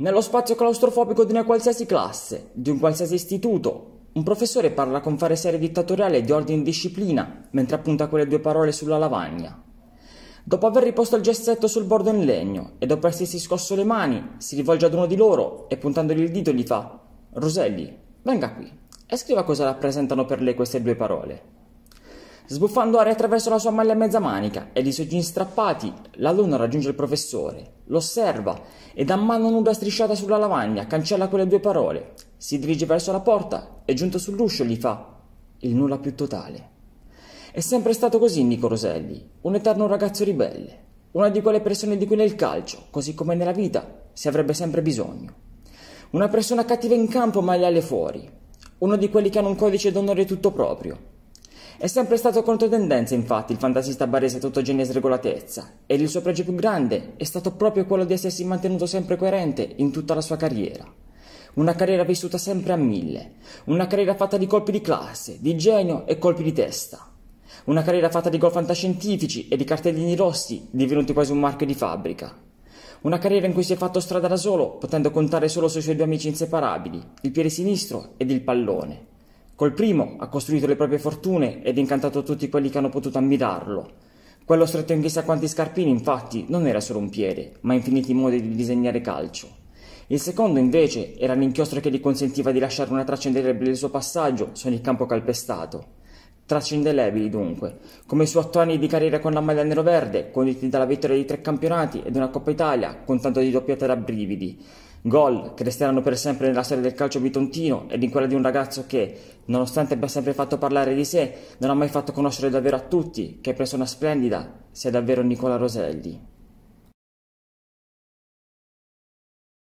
Nello spazio claustrofobico di una qualsiasi classe, di un qualsiasi istituto, un professore parla con fare serie dittatoriale di ordine e disciplina, mentre appunta quelle due parole sulla lavagna. Dopo aver riposto il gessetto sul bordo in legno e dopo essersi scosso le mani, si rivolge ad uno di loro e puntandogli il dito gli fa Roselli, venga qui e scriva cosa rappresentano per lei queste due parole. Sbuffando aria attraverso la sua maglia a mezza manica e i suoi jeans strappati, l'alunno raggiunge il professore, lo osserva e da mano nuda strisciata sulla lavagna cancella quelle due parole. Si dirige verso la porta e giunto sull'uscio gli fa il nulla più totale. È sempre stato così Nico Roselli, un eterno ragazzo ribelle, una di quelle persone di cui nel calcio, così come nella vita, si avrebbe sempre bisogno. Una persona cattiva in campo ma leale fuori, uno di quelli che hanno un codice d'onore tutto proprio, è sempre stato contro tendenza, infatti, il fantasista barese tutto genio e sregolatezza, ed il suo pregio più grande è stato proprio quello di essersi mantenuto sempre coerente in tutta la sua carriera. Una carriera vissuta sempre a mille, una carriera fatta di colpi di classe, di genio e colpi di testa. Una carriera fatta di gol fantascientifici e di cartellini rossi, divenuti quasi un marchio di fabbrica. Una carriera in cui si è fatto strada da solo, potendo contare solo sui suoi due amici inseparabili, il piede sinistro ed il pallone. Col primo ha costruito le proprie fortune ed incantato tutti quelli che hanno potuto ammirarlo. Quello stretto in chissà quanti scarpini, infatti, non era solo un piede, ma infiniti modi di disegnare calcio. Il secondo, invece, era l'inchiostro che gli consentiva di lasciare una traccia indelebile del suo passaggio su ogni campo calpestato. Tracce indelebili, dunque, come i suoi otto anni di carriera con la maglia nero-verde, conditi dalla vittoria di tre campionati ed una Coppa Italia, con tanto di doppiata da brividi, Gol che resteranno per sempre nella storia del calcio bitontino ed in quella di un ragazzo che, nonostante abbia sempre fatto parlare di sé, non ha mai fatto conoscere davvero a tutti che persona splendida sia davvero Nicola Roselli.